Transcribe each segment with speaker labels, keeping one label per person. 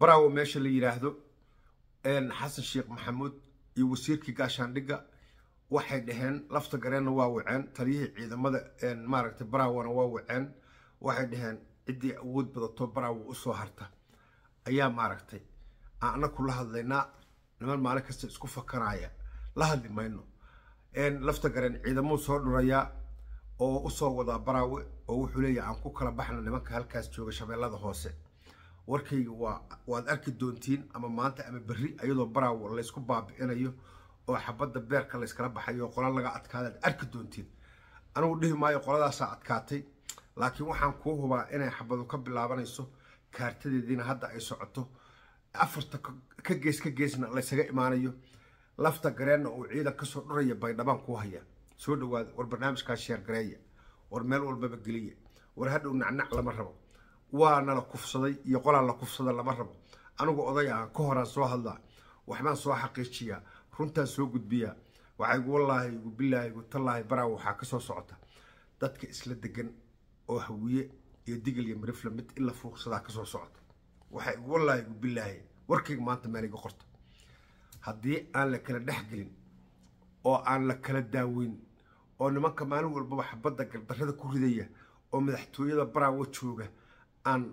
Speaker 1: براو meesha la yidhaahdo xasan sheekh maxamuud iyo wasiirkii gaashaandhigga waxay dhaheen lafta gareenna waa waceen taliyihii ciidamada maaragtay baraawana waa waceen waxay dhaheen ciddii awood badato baraawa usoo harta ayaa maaragtay aana la hadlaynaa niman maalin kasta isku fakanaya la hadli mayno lafta gareen ciidamuu soo dhurayaa oo usoo wadaa baraawe oo wuxuu leeyahay aan ku kala baxna nimanka halkaas jooga shabeellada hoose warkayga waad arki doontiin ama maanta ama berri ayadoo baraaw laysku baabicinayo oo xabadda beerka layskala baxayo qola laga adkaada ad arki doontiin anigu dhihi maayo qoladaasaa adkaatay laakiin waxaan kuu hubaa inay xabadu ka bilaabanayso kaartadeediina hadda ay socoto afarta ka gees ka geesna laysaga imaanayo lafta gareenna uu ciidan kasoo dhuraya baydhabaan kuu haya soo dhawaada war barnaamijkaa sheergareeya war meel walbaba geliya war hadhow nacnac lama rabo waana la kufsaday iyo qolaa la kufsada lama rabo anigu oday ah ka horaan soo hadlaa waxbaan soo xaqiijiyaa runtaan soo gudbiyaa waxaygu wallaahi igu bilaahi igu tallaahi baraa waxaa ka socota dadka isla degan oo hawiye iyo digil iyo marifla mid in la fuuqsadaa kasoo socota waxay igu igu bilaahi warkayga maanta meel iga qorta haddii aan la kala dhexgelin oo aan la kala daaweyn oo nimanka maalin walbaba xabadda gardarrada ku ridaya oo madaxtooyada baraa wa jooga aan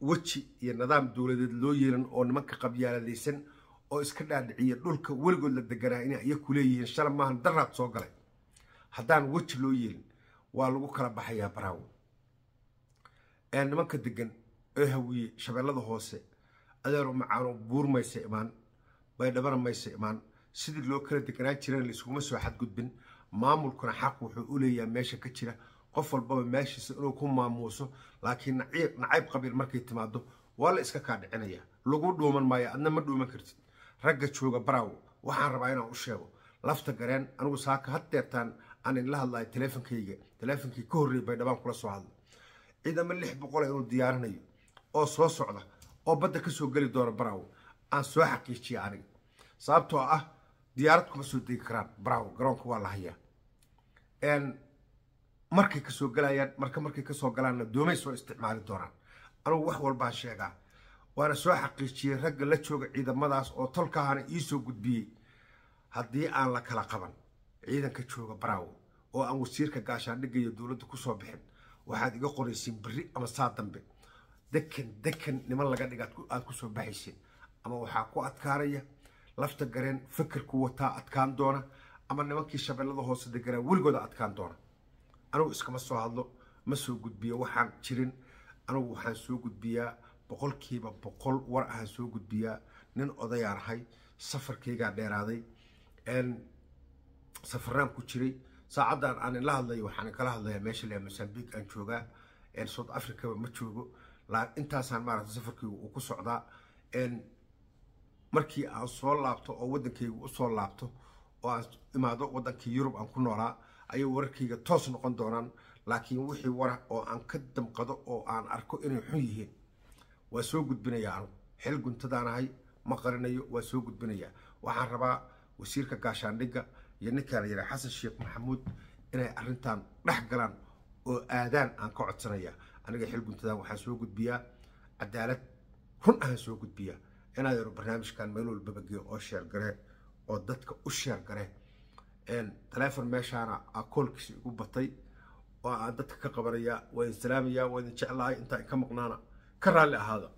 Speaker 1: weji iyo nidaam dowladeed loo yeelin oo nimanka qabyaaladaysan oo iska dhaadhiciya dhulka weligood la deganaa inay iya ku leeyihiin shala maahan daraad soo galay haddaan weji loo yeelin waa lagu kala baxayaa baraawo nimanka degan ee hawiye shabeellada hoose adeer macaano buur maysa imaan baydhabana maysa imaan sidii loo kala deganaan jirana laysuguma soo xadgudbin maamulkuna xaq wuxuu u leeyaha meesha ka jira qof walbaba meeshiisa inuu ku maamuuso laakiin nacayb qabiil markay timaado waa la iska kaa dhicinaya lagu dhuuman maayo adna ma dhuuman kartid ragga jooga baraawo waxaan rabaa inaan u sheego lafta gareen anigu saaka had deertaan aan idinla hadlayo teleefonkayga ka horreeyay baydhabaan kula soo hadla ciidama lix boqola inuu diyaarinayo oo soo socda oo badda kasoo geli doona baraawo aan soo xaqiijiya aniga sababtoo ah diyaarad kuma soo degi karaan baraawo garoonka waa la hayaa markay kasoo galayaan marka markay kasoo galaanna doomay soo isticmaali doonaan anugu wax walbaan sheegaa waana soo xaqiijiyey ragga la jooga ciidamadaas oo tolkaahana iisoo gudbiyey haddii aan la kala qaban ciidanka jooga baraawo oo aan wasiirka gaashaandhigga iyo dowladda kusoo bixin waxaad iga qoraysiin berri ama saa dambe dekan dekan niman laga dhiga aad kusoo baxaysiin ama waxaa ku adkaanaya lafta gareen fikirku wataa adkaan doona ama nimankii shabeellada hoose deganaa weligooda adkaan doona anigu iskama soo hadlo ma soo gudbiyo waxaan jirin anigu waxaan soo gudbiyaa boqolkiiba boqol war ahaan soo gudbiyaa nin odayaan ahay safarkaygaa dheeraaday safaraan ku jiray saacaddan aan inla hadlayo waxaan inkala hadlayaa meesha lea mosambiq aan joogaa south africaba ma joogo intaasaan maaragta safarkaygu uu ku socdaa markii aan soo laabto oo waddankaygu usoo laabto oo aan imaado waddankii yurub aan ku noolaa ayay wararkayga toos noqon doonaan laakiin wixii wara oo aan ka damqado oo aan arko inay xun yihiin waa soo gudbinaya anugu xil guntadaan ahay ma qarinayo waa soo gudbinaya waxaan rabaa wasiirka gaashaandhigga iyo ninkaan la yidhaha xasan sheekh maxamuud inay arintan dhex galaan oo aadaan aan ka codsanaya aniga xil guntadaan waxaan soo gudbiyaa cadaalad run ahaan soo gudbiya inaa yaro barnaamijkan meel walbaba geeyo oo sheergare oo dadka u sheergare taleefon meeshaana a koolkiisa igu batay oo aan dadka ka qabanaya waa idin salaamaya waa idin jeclahay intaa ka maqnaana ka raalli ahaada